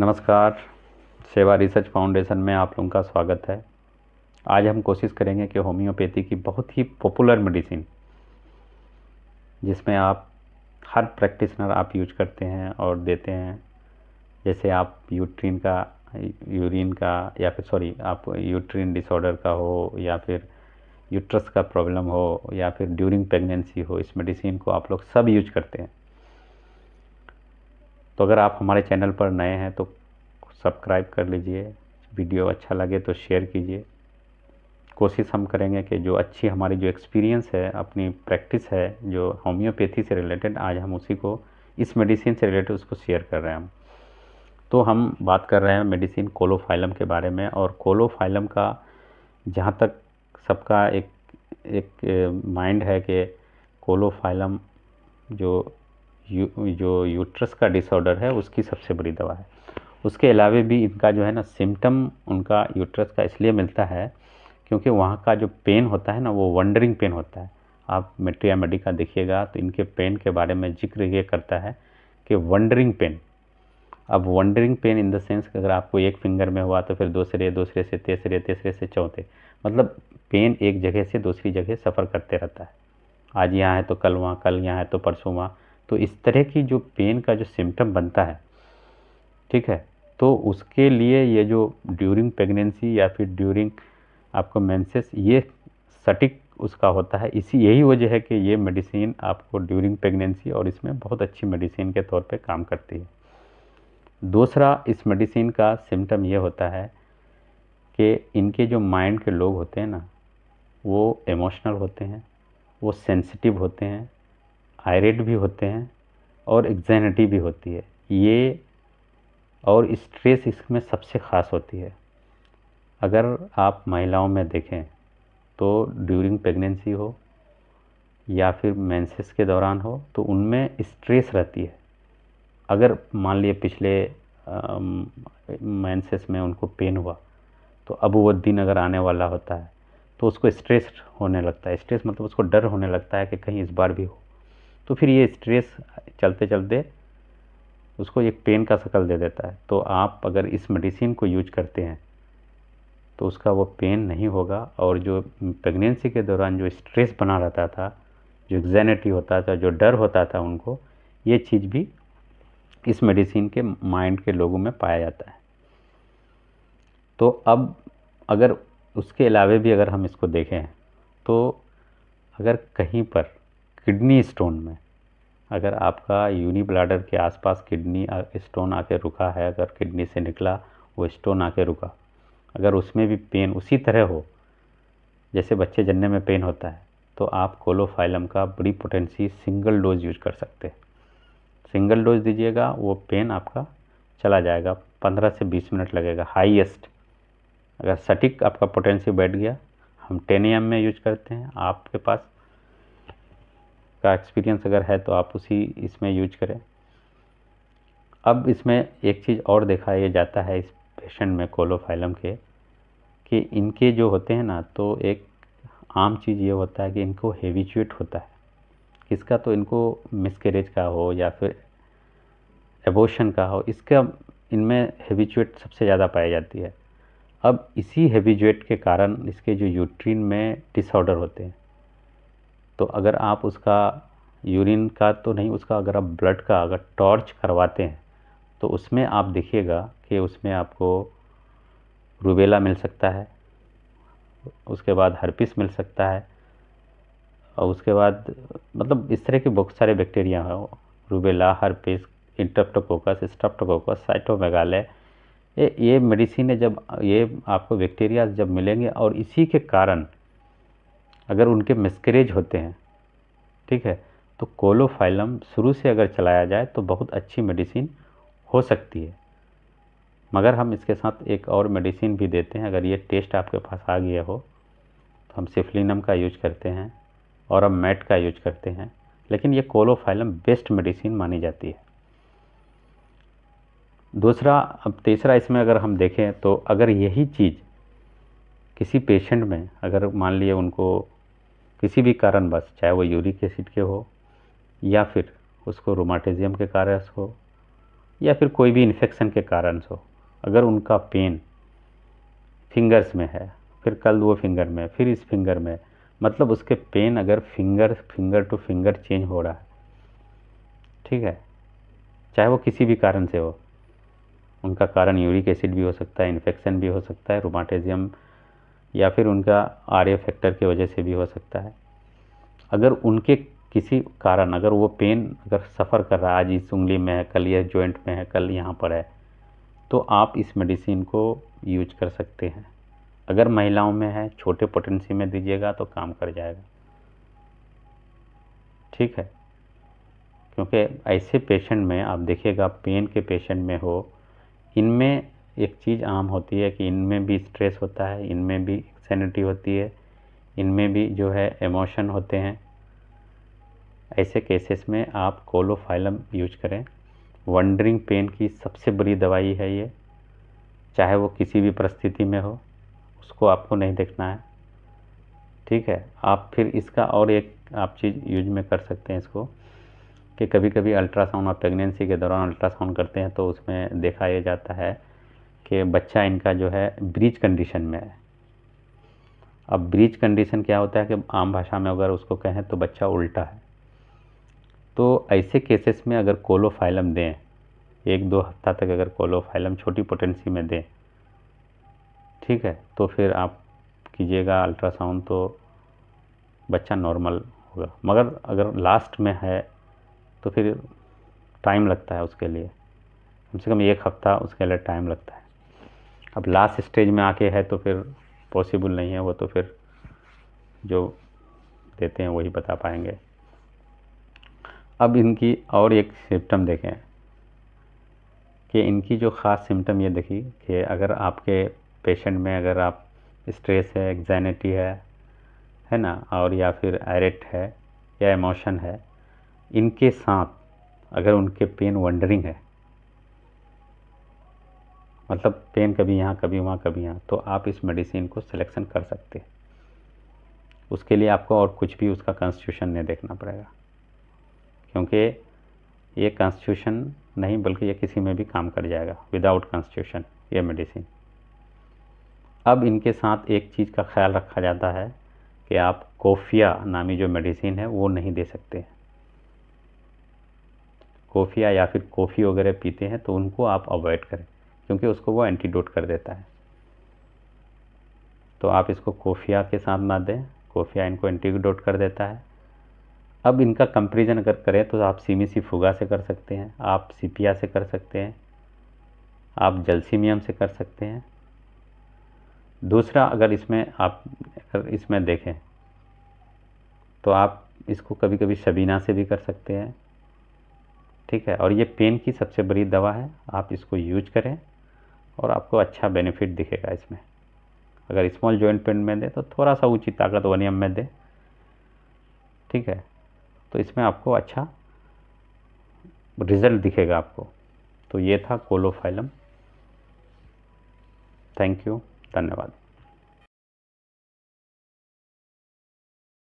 नमस्कार सेवा research foundation में आप लोगों का स्वागत है आज हम कोशिश करेंगे कि होम्योपैथी की बहुत ही पॉपुलर मेडिसिन जिसमें आप हर प्रैक्टिशनर आप यूज करते हैं और देते हैं जैसे आप यूट्रीन का यूरिन का या फिर सॉरी आप यूट्रीन डिसऑर्डर का हो या फिर यूट्रस का प्रॉब्लम हो या फिर ड्यूरिंग प्रेगनेंसी हो इस मेडिसिन को आप लोग सब यूज करते हैं तो अगर आप हमारे चैनल पर नए हैं तो सब्सक्राइब कर लीजिए वीडियो अच्छा लगे तो शेयर कीजिए कोशिश हम करेंगे कि जो अच्छी हमारी जो एक्सपीरियंस है अपनी प्रैक्टिस है जो होम्योपैथी से रिलेटेड आज हम उसी को इस मेडिसिन से रिलेटेड उसको शेयर कर रहे हैं हम तो हम बात कर रहे हैं मेडिसिन कोलोफाइलम के बारे में और कोलोफाइलम का जहाँ तक सबका एक एक माइंड है कि कोलोफाइलम जो यू, जो यूट्रस का डिसऑर्डर है उसकी सबसे बड़ी दवा है उसके अलावा भी इनका जो है ना सिम्टम उनका यूट्रस का इसलिए मिलता है क्योंकि वहाँ का जो पेन होता है ना वो वंडरिंग पेन होता है आप मेट्रिया मेडिका देखिएगा तो इनके पेन के बारे में जिक्र ये करता है कि वंडरिंग पेन अब wandering pain in the sense कि अगर आपको एक फिंगर में हुआ तो फिर दूसरे दूसरे से तीसरे तीसरे से चौथे मतलब पेन एक जगह से दूसरी जगह सफ़र करते रहता है आज यहाँ है तो कल वहाँ कल यहाँ है तो परसों वहाँ तो इस तरह की जो पेन का जो सिम्टम बनता है ठीक है तो उसके लिए ये जो ड्यूरिंग प्रेगनेंसी या फिर ड्यूरिंग आपको मेंसेस ये सटीक उसका होता है इसी यही वजह है कि ये मेडिसिन आपको ड्यूरिंग प्रेगनेंसी और इसमें बहुत अच्छी मेडिसिन के तौर पे काम करती है दूसरा इस मेडिसिन का सिम्टम ये होता है कि इनके जो माइंड के लोग होते हैं ना वो इमोशनल होते हैं वो सेंसिटिव होते हैं आयरेट भी होते हैं और एग्जैनिटी भी होती है ये और स्ट्रेस इसमें सबसे ख़ास होती है अगर आप महिलाओं में देखें तो ड्यूरिंग प्रेगनेंसी हो या फिर मेंसेस के दौरान हो तो उनमें स्ट्रेस रहती है अगर मान लिए पिछले मेंसेस में उनको पेन हुआ तो अब वो दिन अगर आने वाला होता है तो उसको स्ट्रेस होने लगता है स्ट्रेस मतलब उसको डर होने लगता है कि कहीं इस बार भी हो तो फिर ये स्ट्रेस चलते चलते उसको एक पेन का शक्ल दे देता है तो आप अगर इस मेडिसिन को यूज करते हैं तो उसका वो पेन नहीं होगा और जो प्रेगनेंसी के दौरान जो स्ट्रेस बना रहता था जो एग्जैनिटी होता था जो डर होता था उनको ये चीज़ भी इस मेडिसिन के माइंड के लोगों में पाया जाता है तो अब अगर उसके अलावे भी अगर हम इसको देखें तो अगर कहीं पर किडनी स्टोन में अगर आपका यूनी ब्लाडर के आसपास किडनी स्टोन आके रुका है अगर किडनी से निकला वो स्टोन आके रुका अगर उसमें भी पेन उसी तरह हो जैसे बच्चे जन्ने में पेन होता है तो आप कोलोफाइलम का बड़ी पोटेंसी सिंगल डोज यूज कर सकते हैं सिंगल डोज दीजिएगा वो पेन आपका चला जाएगा पंद्रह से बीस मिनट लगेगा हाईएस्ट अगर सटीक आपका पोटेंसी बैठ गया हम टेन एम में यूज करते हैं आपके पास का एक्सपीरियंस अगर है तो आप उसी इसमें यूज करें अब इसमें एक चीज़ और देखा यह जाता है इस पेशेंट में कोलोफाइलम के कि इनके जो होते हैं ना तो एक आम चीज़ ये होता है कि इनको हेविचुएट होता है किसका तो इनको मिसकेरेज का हो या फिर एबोशन का हो इसका इनमें हेविचुएट सबसे ज़्यादा पाई जाती है अब इसी हेविचुएट के कारण इसके जो यूट्रीन में डिसऑर्डर होते हैं तो अगर आप उसका यूरिन का तो नहीं उसका अगर आप ब्लड का अगर टॉर्च करवाते हैं तो उसमें आप देखिएगा कि उसमें आपको रूबेला मिल सकता है उसके बाद हर्पिस मिल सकता है और उसके बाद मतलब इस तरह के बहुत सारे बैक्टीरिया हैं रूबेला हर्पिस इंटप्टोकोकस स्टप्टोकोकस साइटोमेगाले ये ये मेडिसिन जब ये आपको बैक्टीरिया जब मिलेंगे और इसी के कारण अगर उनके मिसकरेज होते हैं ठीक है तो कोलोफाइलम शुरू से अगर चलाया जाए तो बहुत अच्छी मेडिसिन हो सकती है मगर हम इसके साथ एक और मेडिसिन भी देते हैं अगर ये टेस्ट आपके पास आ गया हो तो हम सिफ्लिनम का यूज करते हैं और हम मेट का यूज करते हैं लेकिन ये कोलोफाइलम बेस्ट मेडिसिन मानी जाती है दूसरा अब तीसरा इसमें अगर हम देखें तो अगर यही चीज़ किसी पेशेंट में अगर मान लिए उनको किसी भी कारणवश चाहे वो यूरिक एसिड के हो या फिर उसको रोमाटिजियम के कारण हो या फिर कोई भी इन्फेक्शन के कारण हो अगर उनका पेन फिंगर्स में है फिर कल वो फिंगर में फिर इस फिंगर में मतलब उसके पेन अगर finger finger to finger change हो रहा है ठीक है चाहे वो किसी भी कारण से हो उनका कारण यूरिक एसिड भी हो सकता है इन्फेक्शन भी हो सकता है रोमाटिजियम या फिर उनका आर्य फैक्टर की वजह से भी हो सकता है अगर उनके किसी कारण अगर वो पेन अगर सफ़र कर रहा है आज इस उंगली में है कल यह जॉइंट में है कल यहाँ पर है तो आप इस मेडिसिन को यूज कर सकते हैं अगर महिलाओं में है छोटे पोटेंसी में दीजिएगा तो काम कर जाएगा ठीक है क्योंकि ऐसे पेशेंट में आप देखिएगा पेन के पेशेंट में हो इनमें एक चीज़ आम होती है कि इनमें भी स्ट्रेस होता है इनमें भी सैनिटी होती है इनमें भी जो है इमोशन होते हैं ऐसे केसेस में आप कोलोफाइलम यूज करें वंडरिंग पेन की सबसे बड़ी दवाई है ये चाहे वो किसी भी परिस्थिति में हो उसको आपको नहीं देखना है ठीक है आप फिर इसका और एक आप चीज़ यूज में कर सकते हैं इसको कि कभी कभी अल्ट्रासाउंड और प्रेगनेंसी के दौरान अल्ट्रासाउंड करते हैं तो उसमें देखा यह जाता है कि बच्चा इनका जो है ब्रीच कंडीशन में है अब ब्रीच कंडीशन क्या होता है कि आम भाषा में अगर उसको कहें तो बच्चा उल्टा है तो ऐसे केसेस में अगर कोलोफाइलम दें एक दो हफ्ता तक अगर कोलोफाइलम छोटी पोटेंसी में दें ठीक है तो फिर आप कीजिएगा अल्ट्रासाउंड तो बच्चा नॉर्मल होगा मगर अगर लास्ट में है तो फिर टाइम लगता है उसके लिए कम से कम एक हफ़्ता उसके लिए टाइम लगता है अब लास्ट स्टेज में आके है तो फिर पॉसिबल नहीं है वो तो फिर जो देते हैं वही बता पाएंगे अब इनकी और एक सिम्टम देखें कि इनकी जो ख़ास सिम्टम ये देखी कि अगर आपके पेशेंट में अगर आप स्ट्रेस है एग्जाइनिटी है है ना और या फिर एरेट है या इमोशन है इनके साथ अगर उनके पेन वंडरिंग है मतलब पेन कभी यहाँ कभी वहाँ कभी यहाँ तो आप इस मेडिसिन को सिलेक्शन कर सकते हैं उसके लिए आपको और कुछ भी उसका कॉन्स्टिट्यूशन नहीं देखना पड़ेगा क्योंकि ये कॉन्स्टिट्यूशन नहीं बल्कि ये किसी में भी काम कर जाएगा विदाउट कॉन्स्टिट्यूशन ये मेडिसिन अब इनके साथ एक चीज़ का ख्याल रखा जाता है कि आप कोफिया नामी जो मेडिसिन है वो नहीं दे सकते कोफिया या फिर कॉफ़ी वगैरह पीते हैं तो उनको आप अवॉइड करें क्योंकि उसको वो एंटीडोट कर देता है तो आप इसको कोफिया के साथ ना दें कोफिया इनको एंटीडोट कर देता है अब इनका कंपेरिजन अगर करें तो आप सीमी सी फुगा से कर सकते हैं आप सीपिया से कर सकते हैं आप जलसीमियम से कर सकते हैं दूसरा अगर इसमें आप अगर इसमें देखें तो आप इसको कभी कभी शबीना से भी कर सकते हैं ठीक है और ये पेन की सबसे बड़ी दवा है आप इसको यूज करें और आपको अच्छा बेनिफिट दिखेगा इसमें अगर स्मॉल जॉइंट पेन में दें तो थोड़ा सा ऊँची ताकत वनियम में दें ठीक है तो इसमें आपको अच्छा रिजल्ट दिखेगा आपको तो ये था कोलोफाइलम थैंक यू धन्यवाद